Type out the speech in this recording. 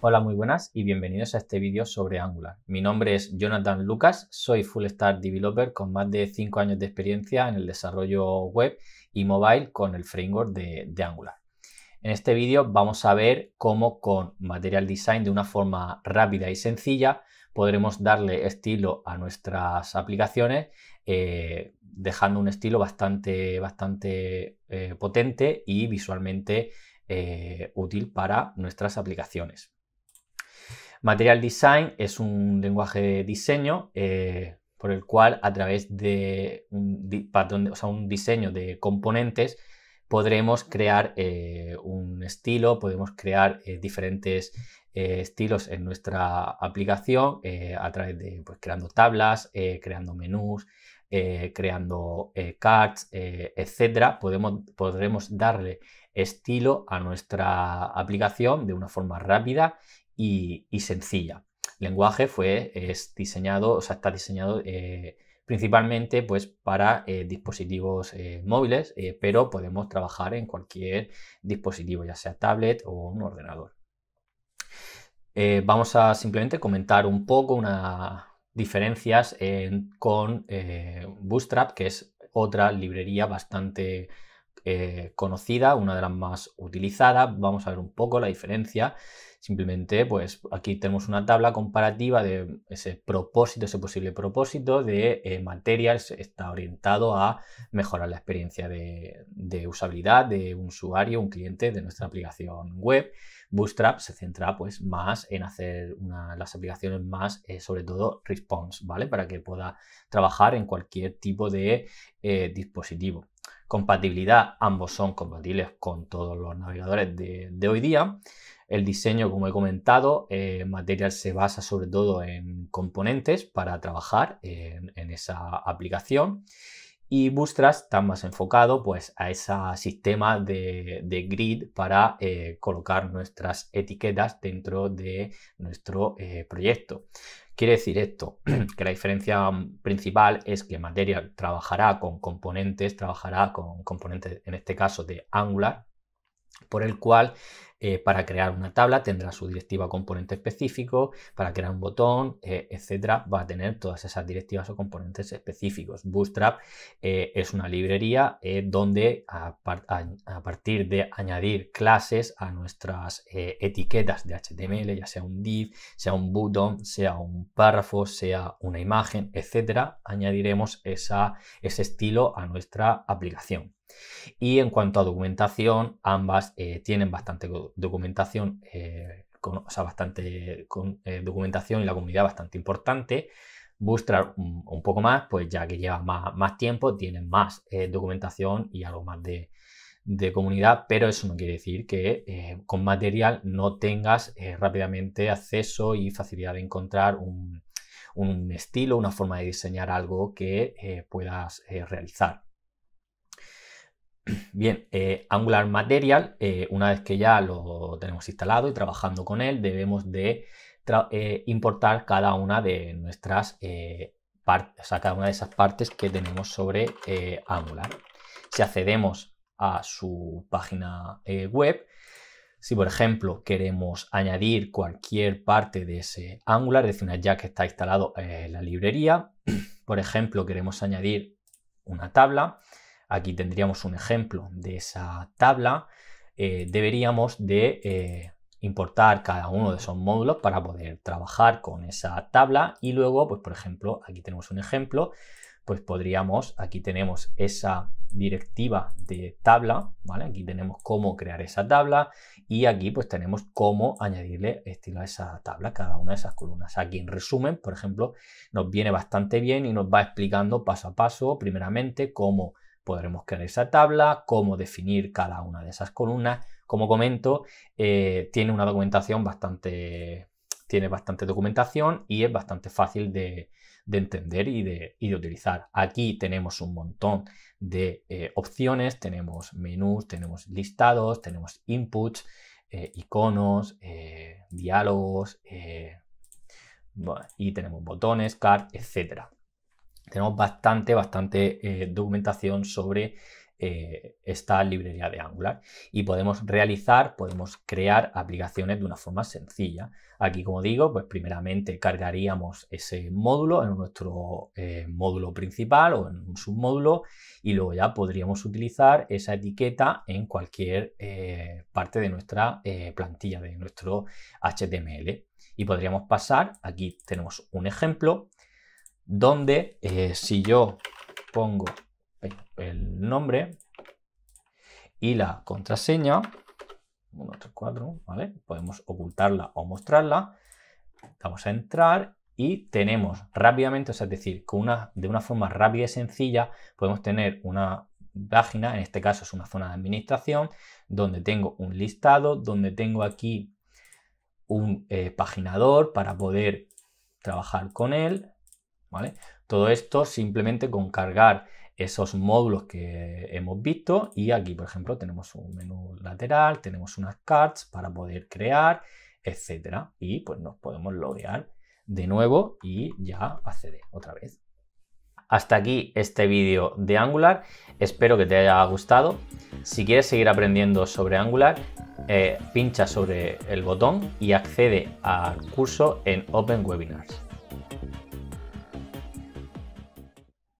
Hola, muy buenas y bienvenidos a este vídeo sobre Angular. Mi nombre es Jonathan Lucas, soy Full Stack Developer con más de 5 años de experiencia en el desarrollo web y mobile con el framework de, Angular. En este vídeo vamos a ver cómo con Material Design de una forma rápida y sencilla podremos darle estilo a nuestras aplicaciones eh, dejando un estilo bastante, bastante eh, potente y visualmente eh, útil para nuestras aplicaciones. Material Design es un lenguaje de diseño eh, por el cual a través de un, o sea, un diseño de componentes podremos crear eh, un estilo, podemos crear eh, diferentes estilos en nuestra aplicación a través de pues, creando tablas, creando menús, creando cards, etc. Podemos, podremos darle estilo a nuestra aplicación de una forma rápida y, sencilla. El lenguaje fue, es diseñado, o sea, está diseñado eh, principalmente pues, para eh, dispositivos eh, móviles, pero podemos trabajar en cualquier dispositivo, ya sea tablet o un ordenador. vamos a simplemente comentar un poco unas diferencias con Bootstrap, que es otra librería bastante eh, conocida, una de las más utilizadas. Vamos a ver un poco la diferencia. Simplemente, pues aquí tenemos una tabla comparativa de ese propósito, ese posible propósito de eh, Está orientado a mejorar la experiencia de, usabilidad de un usuario, un cliente de nuestra aplicación web. Bootstrap se centra pues más en hacer una, las aplicaciones más, eh, sobre todo, response, ¿vale? Para que pueda trabajar en cualquier tipo de eh, dispositivo. Compatibilidad, ambos son compatibles con todos los navegadores de, hoy día. El diseño, como he comentado, eh, Material se basa sobre todo en componentes para trabajar en, esa aplicación. Y Bootstrap está más enfocado pues, a ese sistema de, grid para eh, colocar nuestras etiquetas dentro de nuestro eh, proyecto. Quiere decir esto, que la diferencia principal es que Material trabajará con componentes, trabajará con componentes, en este caso, de Angular, por el cual eh, para crear una tabla tendrá su directiva componente específico, para crear un botón, eh, etcétera, va a tener todas esas directivas o componentes específicos. Bootstrap eh, es una librería donde a, partir de añadir clases a nuestras etiquetas de HTML, ya sea un div, sea un button, sea un párrafo, sea una imagen, etcétera, añadiremos ese estilo a nuestra aplicación. Y en cuanto a documentación, ambas eh, tienen bastante documentación, eh, o sea, bastante eh, documentación y la comunidad bastante importante. Bootstrap un, poco más, pues ya que lleva más, tiempo, tienen más documentación y algo más de, comunidad, pero eso no quiere decir que con material no tengas rápidamente acceso y facilidad de encontrar un, estilo, una forma de diseñar algo que puedas realizar. Bien, eh, Angular Material, eh, una vez que ya lo tenemos instalado y trabajando con él, debemos de eh, importar cada una de nuestras una de esas partes que tenemos sobre Angular. Si accedemos a su página web, si por ejemplo queremos añadir cualquier parte de ese Angular, es decir, ya que está instalado en la librería, por ejemplo queremos añadir una tabla, Aquí tendríamos un ejemplo de esa tabla. Eh, deberíamos de eh, importar cada uno de esos módulos para poder trabajar con esa tabla y luego, pues por ejemplo, aquí tenemos un ejemplo, pues podríamos, aquí tenemos esa directiva de tabla, ¿vale? Aquí tenemos cómo crear esa tabla y aquí pues tenemos cómo añadirle estilo a esa tabla, cada una de esas columnas. Aquí en resumen, por ejemplo, nos viene bastante bien y nos va explicando paso a paso, primeramente, cómo podremos crear esa tabla, cómo definir cada una de esas columnas. Como comento, eh, tiene una documentación bastante, tiene bastante documentación y es bastante fácil de, entender y de, utilizar. Aquí tenemos un montón de eh, opciones, tenemos menús, tenemos listados, tenemos inputs, eh, iconos, diálogos, y tenemos botones, card, etcétera tenemos bastante, bastante eh, documentación sobre eh, esta librería de Angular y podemos realizar, podemos crear aplicaciones de una forma sencilla. Aquí, como digo, pues primeramente cargaríamos ese módulo en nuestro eh, módulo principal o en un submódulo y luego ya podríamos utilizar esa etiqueta en cualquier parte de nuestra plantilla, de nuestro HTML. Y podríamos pasar, aquí tenemos un ejemplo, donde eh, si yo pongo el nombre y la contraseña, 1, ¿vale? Podemos ocultarla o mostrarla. Vamos a entrar y tenemos rápidamente, es decir, con una, de una forma rápida y sencilla, podemos tener una página, en este caso es una zona de administración, donde tengo un listado, donde tengo aquí un eh, paginador para poder trabajar con él, todo esto simplemente con cargar esos módulos que hemos visto y aquí, por ejemplo, tenemos un menú lateral, tenemos unas cards para poder crear, etcétera, y pues nos podemos logear de nuevo y ya acceder otra vez. Hasta aquí este vídeo de Angular, espero que te haya gustado. Si quieres seguir aprendiendo sobre Angular, eh, pincha sobre el botón y accede al curso en Open Webinars.